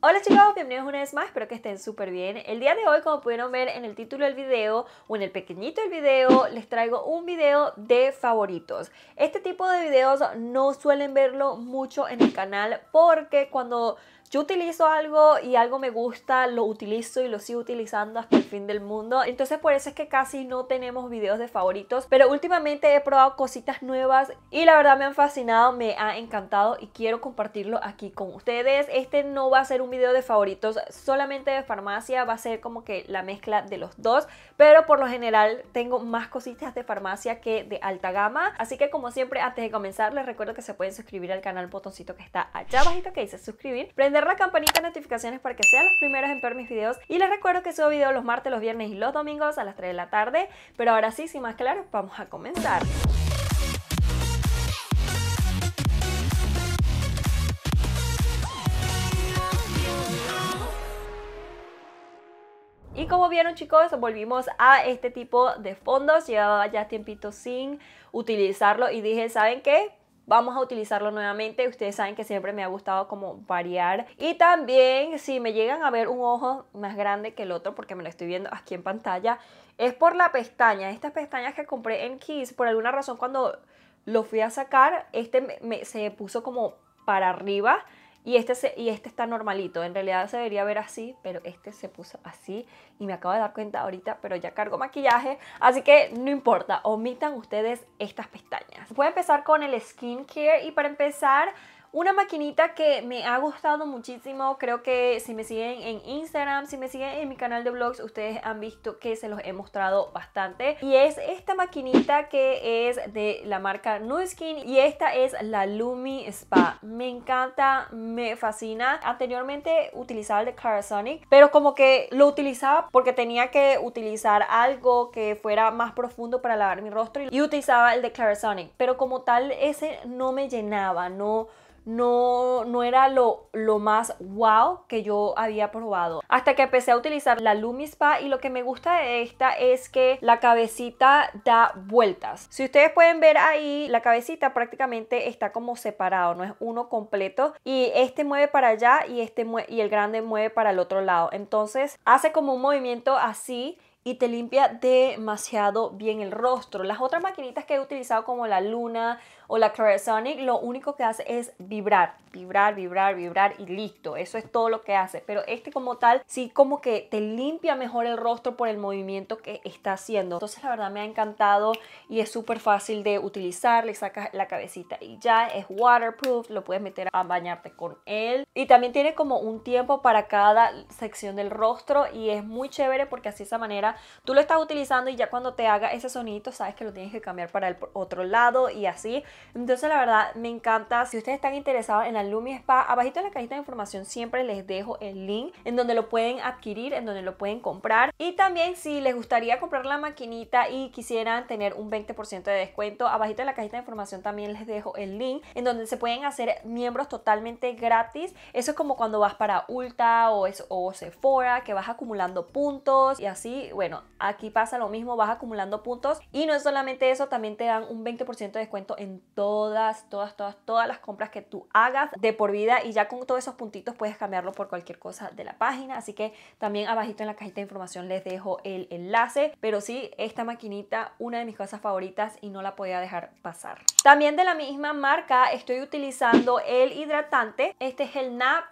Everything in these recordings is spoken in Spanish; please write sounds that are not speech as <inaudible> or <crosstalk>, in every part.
Hola chicos, bienvenidos una vez más, espero que estén súper bien. El día de hoy, como pudieron ver en el título del video o en el pequeñito del video, les traigo un video de favoritos. Este tipo de videos no suelen verlo mucho en el canal porque cuando yo utilizo algo y algo me gusta, lo utilizo y lo sigo utilizando hasta el fin del mundo. Entonces por eso es que casi no tenemos videos de favoritos, pero últimamente he probado cositas nuevas y la verdad me han fascinado, me ha encantado y quiero compartirlo aquí con ustedes. Este no va a ser un video de favoritos solamente de farmacia, va a ser como que la mezcla de los dos, pero por lo general tengo más cositas de farmacia que de alta gama. Así que como siempre, antes de comenzar, les recuerdo que se pueden suscribir al canal, botoncito que está allá abajito que dice suscribir. Prende la campanita de notificaciones para que sean los primeros en ver mis videos y les recuerdo que subo videos los martes, los viernes y los domingos a las 3 de la tarde, pero ahora sí, sin más claro, vamos a comenzar. Y como vieron chicos, volvimos a este tipo de fondos. Llevaba ya tiempito sin utilizarlo y dije, ¿saben qué? vamos a utilizarlo nuevamente. Ustedes saben que siempre me ha gustado como variar. Y también si me llegan a ver un ojo más grande que el otro, porque me lo estoy viendo aquí en pantalla, es por la pestaña. Estas pestañas que compré en Kiss, por alguna razón cuando lo fui a sacar, este se puso como para arriba. Y este, y este está normalito, en realidad se debería ver así, pero este se puso así y me acabo de dar cuenta ahorita, pero ya cargo maquillaje, así que no importa, omitan ustedes estas pestañas. Voy a empezar con el skincare y para empezar una maquinita que me ha gustado muchísimo, creo que si me siguen en Instagram, si me siguen en mi canal de vlogs, ustedes han visto que se los he mostrado bastante. Y es esta maquinita que es de la marca New Skin y esta es la Lumi Spa. Me encanta, me fascina. Anteriormente utilizaba el de Clarisonic pero como que lo utilizaba porque tenía que utilizar algo que fuera más profundo para lavar mi rostro y utilizaba el de Clarisonic, pero como tal ese no me llenaba, no no, no era lo, lo más wow que yo había probado. Hasta que empecé a utilizar la Lumi Spa y lo que me gusta de esta es que la cabecita da vueltas. Si ustedes pueden ver ahí, la cabecita prácticamente está como separado, no es uno completo y este mueve para allá y, este y el grande mueve para el otro lado. Entonces hace como un movimiento así y te limpia demasiado bien el rostro. Las otras maquinitas que he utilizado como la Luna o la Clarisonic, lo único que hace es vibrar, vibrar, vibrar, vibrar y listo. Eso es todo lo que hace. Pero este como tal, sí como que te limpia mejor el rostro por el movimiento que está haciendo. Entonces la verdad me ha encantado y es súper fácil de utilizar. Le sacas la cabecita y ya es waterproof. Lo puedes meter a bañarte con él. Y también tiene como un tiempo para cada sección del rostro y es muy chévere porque así de esa manera tú lo estás utilizando y ya cuando te haga ese sonito sabes que lo tienes que cambiar para el otro lado y así. Entonces la verdad me encanta. Si ustedes están interesados en la Lumi Spa, abajito en la cajita de información siempre les dejo el link en donde lo pueden adquirir, en donde lo pueden comprar. Y también si les gustaría comprar la maquinita y quisieran tener un 20% de descuento, abajito en la cajita de información también les dejo el link en donde se pueden hacer miembros totalmente gratis. Eso es como cuando vas para Ulta o, o Sephora, que vas acumulando puntos y así bueno, aquí pasa lo mismo, vas acumulando puntos y no es solamente eso, también te dan un 20% de descuento en todas, todas, todas, todas las compras que tú hagas de por vida y ya con todos esos puntitos puedes cambiarlo por cualquier cosa de la página, así que también abajito en la cajita de información les dejo el enlace, pero sí, esta maquinita, una de mis cosas favoritas y no la podía dejar pasar. También de la misma marca estoy utilizando el hidratante, este es el NA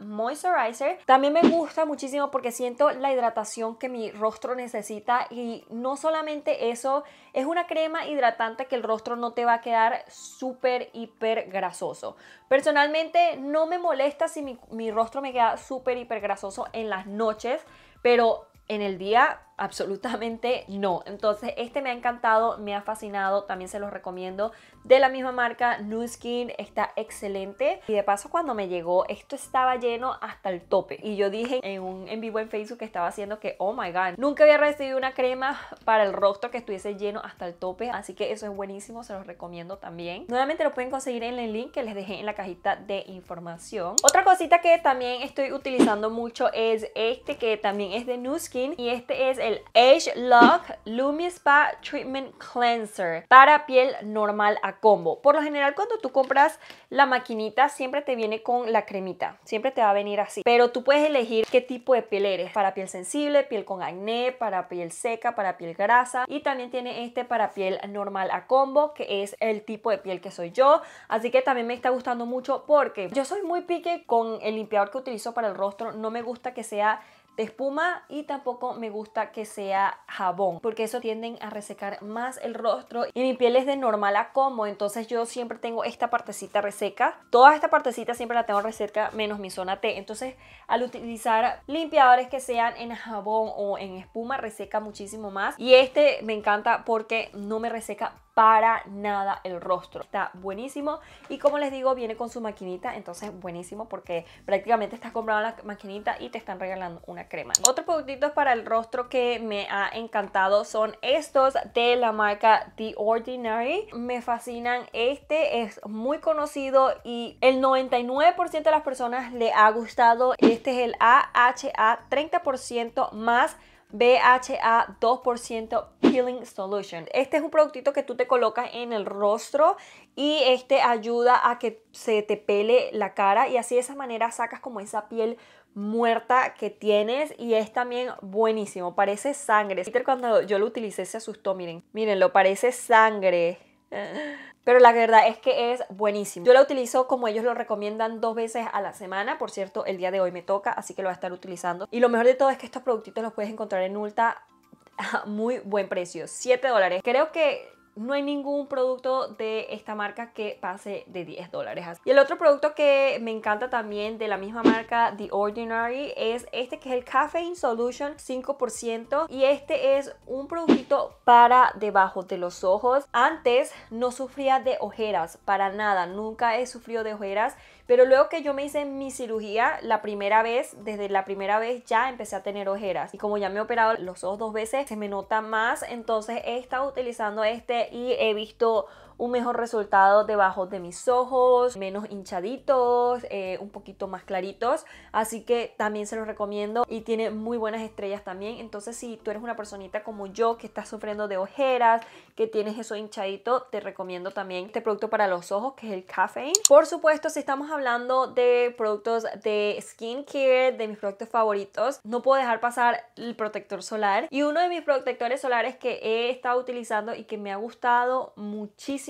Moisturizer, también me gusta muchísimo porque siento la hidratación que mi rostro necesita y no solamente eso, es una crema hidratante que el rostro no te va a quedar súper, hiper grasoso. Personalmente no me molesta si mi, rostro me queda súper, hiper grasoso en las noches, pero en el día Absolutamente no. Entonces, este me ha encantado, me ha fascinado, también se los recomiendo. De la misma marca, Nuskin está excelente. Y de paso, cuando me llegó, esto estaba lleno hasta el tope. Y yo dije en un en vivo en Facebook que estaba haciendo que, oh my god, nunca había recibido una crema para el rostro que estuviese lleno hasta el tope. Así que eso es buenísimo, se los recomiendo también. Nuevamente lo pueden conseguir en el link que les dejé en la cajita de información. Otra cosita que también estoy utilizando mucho es este que también es de Nuskin Y este es el Age Lock Lumi Spa Treatment Cleanser para piel normal a combo. Por lo general cuando tú compras la maquinita siempre te viene con la cremita, siempre te va a venir así. Pero tú puedes elegir qué tipo de piel eres, para piel sensible, piel con acné, para piel seca, para piel grasa y también tiene este para piel normal a combo que es el tipo de piel que soy yo. Así que también me está gustando mucho porque yo soy muy pique con el limpiador que utilizo para el rostro, no me gusta que sea de espuma y tampoco me gusta que sea jabón porque eso tienden a resecar más el rostro y mi piel es de normal a como entonces yo siempre tengo esta partecita reseca toda esta partecita siempre la tengo reseca menos mi zona T entonces al utilizar limpiadores que sean en jabón o en espuma reseca muchísimo más y este me encanta porque no me reseca para nada el rostro. Está buenísimo y como les digo, viene con su maquinita, entonces buenísimo porque prácticamente estás comprando la maquinita y te están regalando una crema. Otros productitos para el rostro que me ha encantado son estos de la marca The Ordinary. Me fascinan, este es muy conocido y el 99% de las personas le ha gustado. Este es el AHA 30% más BHA 2% Peeling Solution. Este es un productito que tú te colocas en el rostro y este ayuda a que se te pele la cara y así de esa manera sacas como esa piel muerta que tienes y es también buenísimo, parece sangre. Peter cuando yo lo utilicé se asustó, miren, miren, lo parece sangre pero la verdad es que es buenísimo. Yo la utilizo como ellos lo recomiendan dos veces a la semana, por cierto, el día de hoy me toca, así que lo voy a estar utilizando. Y lo mejor de todo es que estos productitos los puedes encontrar en Ulta a muy buen precio, 7 dólares. Creo que no hay ningún producto de esta marca que pase de 10 dólares. Y el otro producto que me encanta también de la misma marca The Ordinary es este que es el Caffeine Solution 5% y este es un productito para debajo de los ojos. Antes no sufría de ojeras, para nada, nunca he sufrido de ojeras pero luego que yo me hice mi cirugía, la primera vez, desde la primera vez ya empecé a tener ojeras. Y como ya me he operado los ojos dos veces, se me nota más. Entonces he estado utilizando este y he visto un mejor resultado debajo de mis ojos, menos hinchaditos, eh, un poquito más claritos. Así que también se los recomiendo y tiene muy buenas estrellas también. Entonces si tú eres una personita como yo que está sufriendo de ojeras, que tienes eso hinchadito, te recomiendo también este producto para los ojos que es el Caffeine. Por supuesto, si estamos hablando de productos de skincare, de mis productos favoritos, no puedo dejar pasar el protector solar. Y uno de mis protectores solares que he estado utilizando y que me ha gustado muchísimo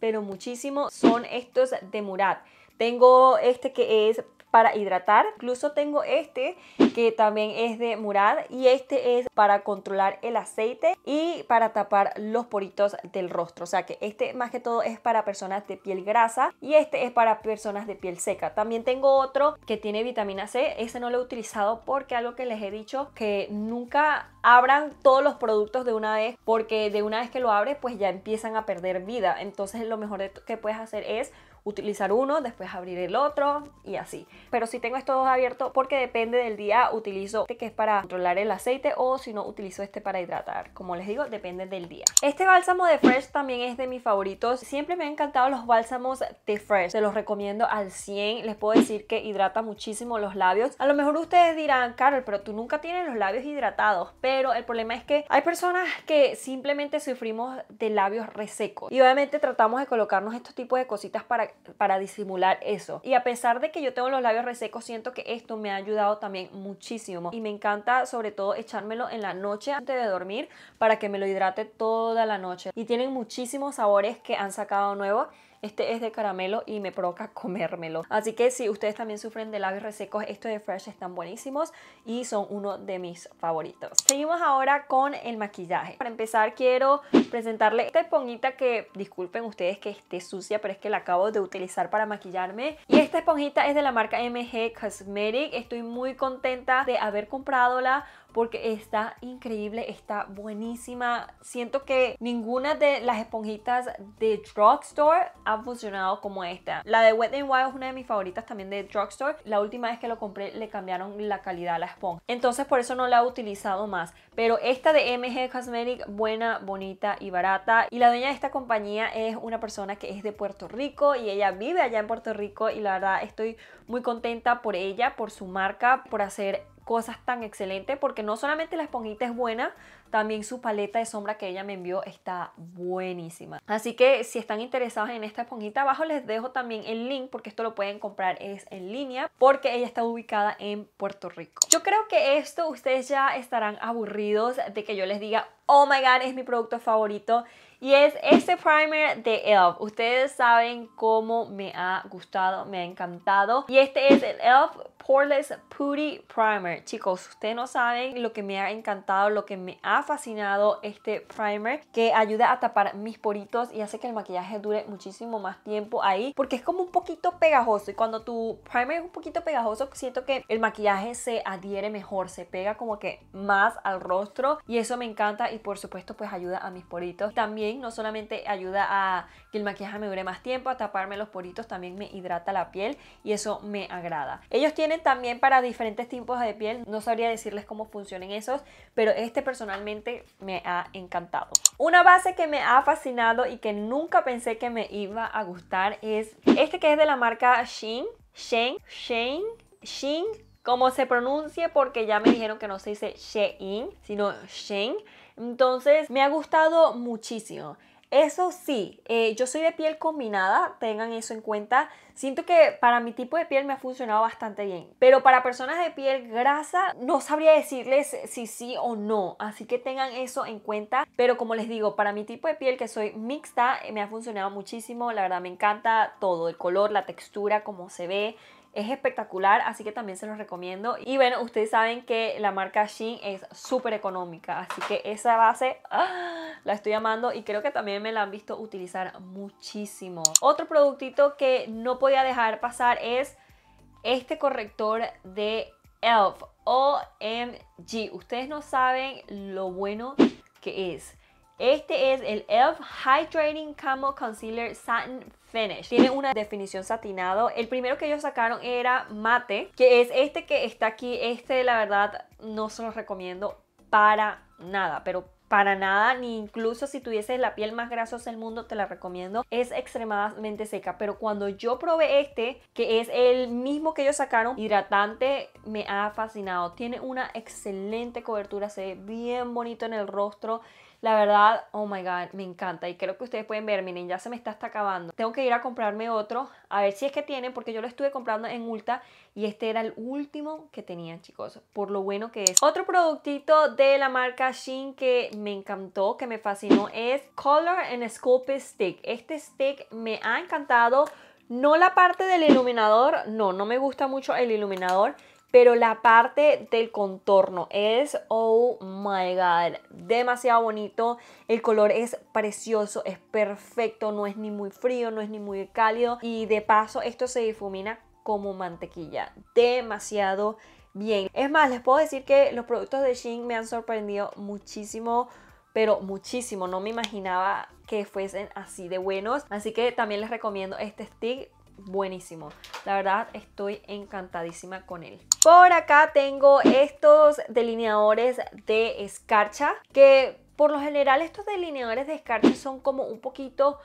pero muchísimo, son estos de Murat. Tengo este que es para hidratar. Incluso tengo este que también es de Murad y este es para controlar el aceite y para tapar los poritos del rostro. O sea que este más que todo es para personas de piel grasa y este es para personas de piel seca. También tengo otro que tiene vitamina C. Ese no lo he utilizado porque algo que les he dicho que nunca abran todos los productos de una vez porque de una vez que lo abres pues ya empiezan a perder vida. Entonces lo mejor que puedes hacer es utilizar uno, después abrir el otro y así. Pero si tengo estos dos abiertos porque depende del día, utilizo este que es para controlar el aceite o si no utilizo este para hidratar. Como les digo, depende del día. Este bálsamo de Fresh también es de mis favoritos. Siempre me han encantado los bálsamos de Fresh. Se los recomiendo al 100. Les puedo decir que hidrata muchísimo los labios. A lo mejor ustedes dirán, Carol, pero tú nunca tienes los labios hidratados. Pero el problema es que hay personas que simplemente sufrimos de labios resecos. Y obviamente tratamos de colocarnos estos tipos de cositas para para, disimular eso. Y a pesar de que yo tengo los labios resecos, siento que esto me ha ayudado también muchísimo. Y me encanta sobre todo echármelo en la noche antes de dormir para que me lo hidrate toda la noche. Y tienen muchísimos sabores que han sacado nuevos este es de caramelo y me provoca <laughs> comérmelo. Así que si ustedes también sufren de labios resecos, estos de Fresh están buenísimos y son uno de mis favoritos. Seguimos ahora con el maquillaje. Para empezar quiero presentarle esta esponjita que, disculpen ustedes que esté sucia, pero es que la acabo de utilizar para maquillarme. Y esta esponjita es de la marca MG Cosmetic. Estoy muy contenta de haber comprado la porque está increíble, está buenísima. Siento que ninguna de las esponjitas de drugstore ha funcionado como esta. La de Wet n Wild es una de mis favoritas también de drugstore. La última vez que lo compré le cambiaron la calidad a la esponja. Entonces por eso no la he utilizado más. Pero esta de MG Cosmetic, buena, bonita y barata. Y la dueña de esta compañía es una persona que es de Puerto Rico y ella vive allá en Puerto Rico y la verdad estoy muy contenta por ella, por su marca, por hacer cosas tan excelentes porque no solamente la esponjita es buena, también su paleta de sombra que ella me envió está buenísima. Así que si están interesados en esta esponjita abajo les dejo también el link porque esto lo pueden comprar es en línea porque ella está ubicada en Puerto Rico. Yo creo que esto ustedes ya estarán aburridos de que yo les diga, oh my god, es mi producto favorito y es este primer de e.l.f. Ustedes saben cómo me ha gustado, me ha encantado. Y este es el e.l.f. Poreless Putty Primer. Chicos, ustedes no saben lo que me ha encantado, lo que me ha fascinado este primer que ayuda a tapar mis poritos y hace que el maquillaje dure muchísimo más tiempo ahí porque es como un poquito pegajoso y cuando tu primer es un poquito pegajoso siento que el maquillaje se adhiere mejor, se pega como que más al rostro y eso me encanta y por supuesto pues ayuda a mis poritos. También no solamente ayuda a que el maquillaje me dure más tiempo, a taparme los poritos, también me hidrata la piel y eso me agrada. Ellos tienen también para diferentes tipos de piel, no sabría decirles cómo funcionan esos, pero este personalmente me ha encantado. Una base que me ha fascinado y que nunca pensé que me iba a gustar es este que es de la marca Shein, Shein, Shein, Shein, como se pronuncie porque ya me dijeron que no se dice Shein, sino Shein. Entonces me ha gustado muchísimo. Eso sí, eh, yo soy de piel combinada, tengan eso en cuenta. Siento que para mi tipo de piel me ha funcionado bastante bien, pero para personas de piel grasa no sabría decirles si sí o no, así que tengan eso en cuenta. Pero como les digo, para mi tipo de piel que soy mixta, eh, me ha funcionado muchísimo, la verdad me encanta todo, el color, la textura, cómo se ve, es espectacular, así que también se los recomiendo. Y bueno, ustedes saben que la marca Shein es súper económica, así que esa base ¡ah! la estoy amando y creo que también me la han visto utilizar muchísimo. Otro productito que no podía dejar pasar es este corrector de ELF. OMG, ustedes no saben lo bueno que es. Este es el ELF Hydrating Camo Concealer Satin Finish. Tiene una definición satinado. El primero que ellos sacaron era mate, que es este que está aquí. Este, la verdad, no se lo recomiendo para nada, pero para nada, ni incluso si tuvieses la piel más grasosa del mundo, te la recomiendo. Es extremadamente seca, pero cuando yo probé este, que es el mismo que ellos sacaron, hidratante, me ha fascinado. Tiene una excelente cobertura, se ve bien bonito en el rostro. La verdad, oh my god, me encanta. Y creo que ustedes pueden ver, miren, ya se me está acabando. Tengo que ir a comprarme otro, a ver si es que tienen, porque yo lo estuve comprando en Ulta y este era el último que tenían, chicos, por lo bueno que es. Otro productito de la marca Shein que me encantó, que me fascinó, es Color and scope Stick. Este stick me ha encantado. No la parte del iluminador, no, no me gusta mucho el iluminador, pero la parte del contorno es, oh my god, demasiado bonito. El color es precioso, es perfecto, no es ni muy frío, no es ni muy cálido. Y de paso esto se difumina como mantequilla, demasiado bien. Es más, les puedo decir que los productos de Shein me han sorprendido muchísimo pero muchísimo, no me imaginaba que fuesen así de buenos. Así que también les recomiendo este stick, buenísimo. La verdad estoy encantadísima con él. Por acá tengo estos delineadores de escarcha, que por lo general estos delineadores de escarcha son como un poquito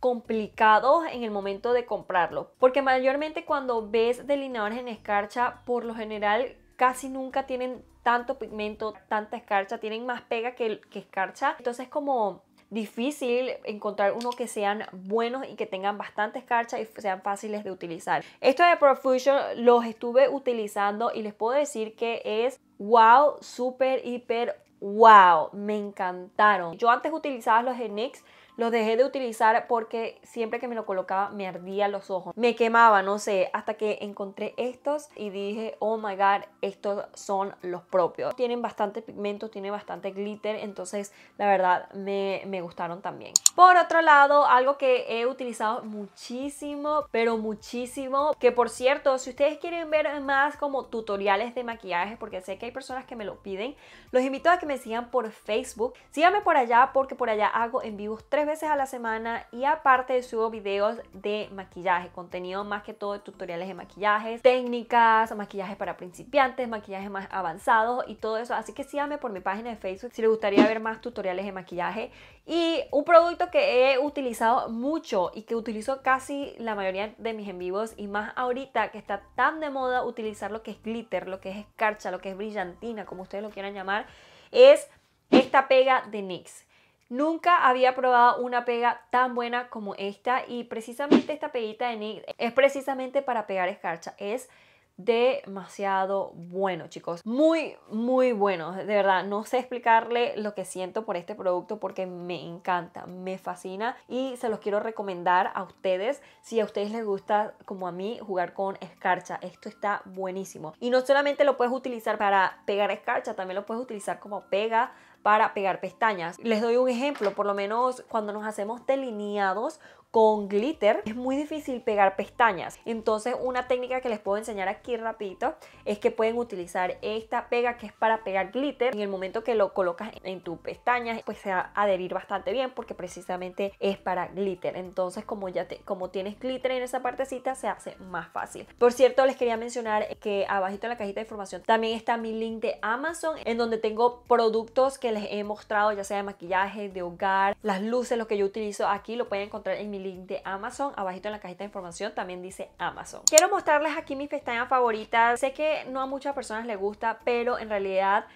complicados en el momento de comprarlo, porque mayormente cuando ves delineadores en escarcha, por lo general casi nunca tienen tanto pigmento, tanta escarcha, tienen más pega que, que escarcha, entonces como difícil encontrar uno que sean buenos y que tengan bastante escarcha y sean fáciles de utilizar. Esto de Profusion los estuve utilizando y les puedo decir que es wow, súper, hiper, wow, me encantaron. Yo antes utilizaba los NYX los dejé de utilizar porque siempre que me lo colocaba me ardía los ojos. Me quemaba, no sé, hasta que encontré estos y dije, oh my god, estos son los propios. Tienen bastante pigmento, tienen bastante glitter, entonces la verdad me, me gustaron también. Por otro lado, algo que he utilizado muchísimo, pero muchísimo, que por cierto, si ustedes quieren ver más como tutoriales de maquillaje, porque sé que hay personas que me lo piden, los invito a que me sigan por Facebook. Síganme por allá porque por allá hago en vivo tres veces a la semana y aparte subo videos de maquillaje, contenido más que todo de tutoriales de maquillajes, técnicas, maquillaje para principiantes, maquillaje más avanzados y todo eso. Así que síganme por mi página de Facebook si les gustaría ver más tutoriales de maquillaje. Y un producto que he utilizado mucho y que utilizo casi la mayoría de mis en vivos y más ahorita que está tan de moda utilizar lo que es glitter, lo que es escarcha, lo que es brillantina, como ustedes lo quieran llamar, es esta pega de NYX. Nunca había probado una pega tan buena como esta y precisamente esta peguita de Nick es precisamente para pegar escarcha. Es demasiado bueno, chicos. Muy, muy bueno. De verdad, no sé explicarle lo que siento por este producto porque me encanta, me fascina y se los quiero recomendar a ustedes si a ustedes les gusta, como a mí, jugar con escarcha. Esto está buenísimo. Y no solamente lo puedes utilizar para pegar escarcha, también lo puedes utilizar como pega para pegar pestañas. Les doy un ejemplo, por lo menos cuando nos hacemos delineados con glitter es muy difícil pegar pestañas. Entonces una técnica que les puedo enseñar aquí rapidito es que pueden utilizar esta pega que es para pegar glitter. En el momento que lo colocas en tu pestaña pues se va a adherir bastante bien porque precisamente es para glitter. Entonces como ya te, como tienes glitter en esa partecita se hace más fácil. Por cierto les quería mencionar que abajito en la cajita de información también está mi link de Amazon en donde tengo productos que les he mostrado ya sea de maquillaje, de hogar, las luces, lo que yo utilizo aquí lo pueden encontrar en mi link de Amazon. Abajito en la cajita de información también dice Amazon. Quiero mostrarles aquí mis pestañas favoritas. Sé que no a muchas personas les gusta, pero en realidad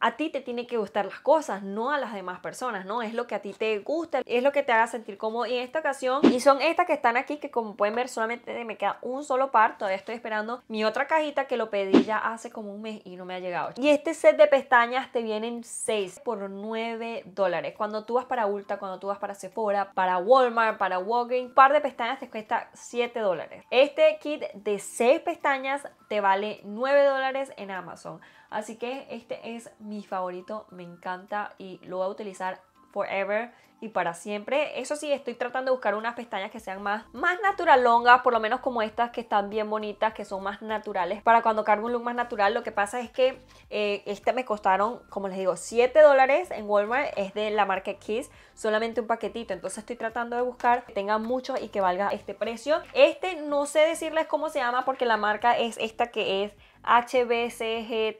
a ti te tiene que gustar las cosas, no a las demás personas, ¿no? Es lo que a ti te gusta, es lo que te haga sentir cómodo. Y en esta ocasión, y son estas que están aquí, que como pueden ver, solamente me queda un solo par. Todavía estoy esperando mi otra cajita que lo pedí ya hace como un mes y no me ha llegado. Y este set de pestañas te vienen 6 por 9 dólares. Cuando tú vas para Ulta, cuando tú vas para Sephora, para Walmart, para Walgreens, un par de pestañas te cuesta 7 dólares. Este kit de 6 pestañas te vale 9 dólares en Amazon. Así que este es mi favorito, me encanta y lo voy a utilizar forever y para siempre. Eso sí, estoy tratando de buscar unas pestañas que sean más, más naturalongas, por lo menos como estas que están bien bonitas, que son más naturales. Para cuando cargo un look más natural, lo que pasa es que eh, este me costaron, como les digo, 7 dólares en Walmart. Es de la marca Kiss, solamente un paquetito. Entonces estoy tratando de buscar que tenga mucho y que valga este precio. Este no sé decirles cómo se llama porque la marca es esta que es H-B-C-G-T-L-A-D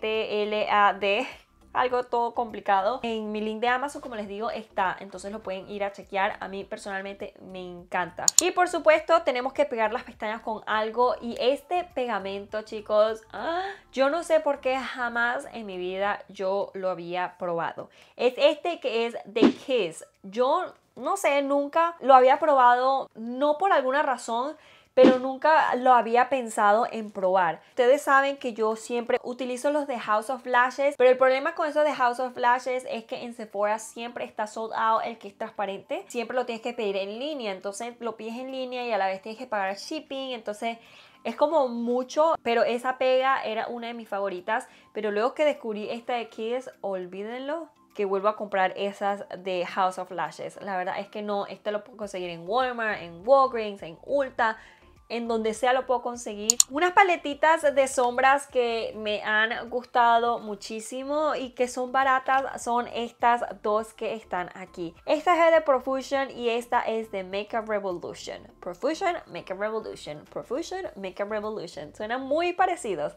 algo todo complicado. En mi link de Amazon, como les digo, está. Entonces lo pueden ir a chequear. A mí personalmente me encanta. Y por supuesto, tenemos que pegar las pestañas con algo. Y este pegamento, chicos, ah, yo no sé por qué jamás en mi vida yo lo había probado. Es este que es de Kiss. Yo no sé, nunca lo había probado. No por alguna razón pero nunca lo había pensado en probar. Ustedes saben que yo siempre utilizo los de House of Lashes, pero el problema con esos de House of Lashes es que en Sephora siempre está sold out el que es transparente, siempre lo tienes que pedir en línea, entonces lo pides en línea y a la vez tienes que pagar shipping, entonces es como mucho, pero esa pega era una de mis favoritas, pero luego que descubrí esta de Kids, olvídenlo que vuelvo a comprar esas de House of Lashes. La verdad es que no, esta lo puedo conseguir en Walmart, en Walgreens, en Ulta, en donde sea lo puedo conseguir. Unas paletitas de sombras que me han gustado muchísimo y que son baratas son estas dos que están aquí. Esta es de Profusion y esta es de Makeup Revolution. Profusion, Makeup Revolution, Profusion, Makeup Revolution. Suenan muy parecidos.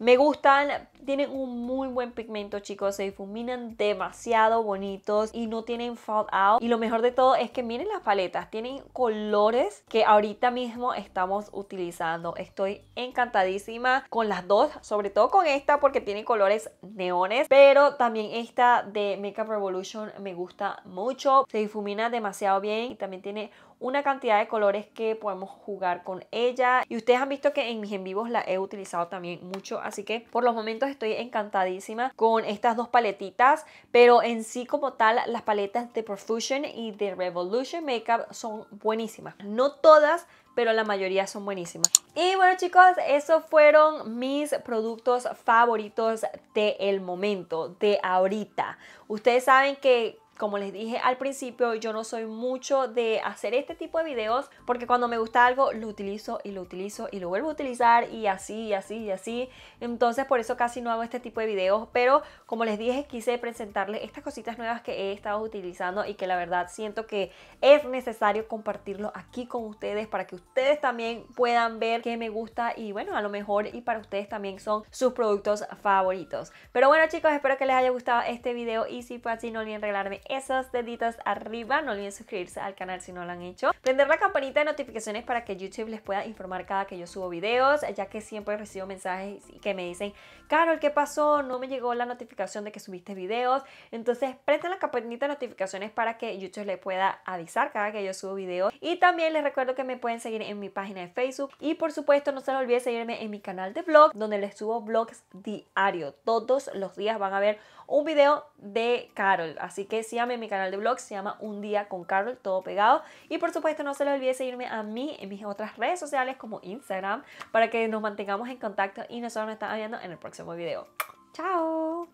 Me gustan, tienen un muy buen pigmento, chicos. Se difuminan demasiado bonitos y no tienen fallout. Y lo mejor de todo es que miren las paletas. Tienen colores que ahorita mismo estamos utilizando. Estoy encantadísima con las dos, sobre todo con esta porque tiene colores neones. Pero también esta de Makeup Revolution me gusta mucho. Se difumina demasiado bien y también tiene una cantidad de colores que podemos jugar con ella. Y ustedes han visto que en mis en vivos la he utilizado también mucho, así que por los momentos estoy encantadísima con estas dos paletitas, pero en sí como tal las paletas de Profusion y de Revolution Makeup son buenísimas. No todas, pero la mayoría son buenísimas. Y bueno chicos, esos fueron mis productos favoritos de el momento, de ahorita. Ustedes saben que como les dije al principio, yo no soy mucho de hacer este tipo de videos porque cuando me gusta algo lo utilizo y lo utilizo y lo vuelvo a utilizar y así y así y así. Entonces por eso casi no hago este tipo de videos, pero como les dije quise presentarles estas cositas nuevas que he estado utilizando y que la verdad siento que es necesario compartirlo aquí con ustedes para que ustedes también puedan ver qué me gusta y bueno, a lo mejor y para ustedes también son sus productos favoritos. Pero bueno chicos, espero que les haya gustado este video y si fue así no olviden regalarme esas deditos arriba. No olviden suscribirse al canal si no lo han hecho. Prender la campanita de notificaciones para que YouTube les pueda informar cada que yo subo videos, ya que siempre recibo mensajes que me dicen, Carol, ¿qué pasó? No me llegó la notificación de que subiste videos. Entonces, prenden la campanita de notificaciones para que YouTube les pueda avisar cada que yo subo videos. Y también les recuerdo que me pueden seguir en mi página de Facebook. Y por supuesto, no se les olvide seguirme en mi canal de vlog, donde les subo vlogs diario. Todos los días van a ver un video de Carol. Así que si en mi canal de blog, se llama Un Día con Carol, todo pegado. Y por supuesto no se le olvide seguirme a mí en mis otras redes sociales como Instagram para que nos mantengamos en contacto y nosotros nos estamos viendo en el próximo video. ¡Chao!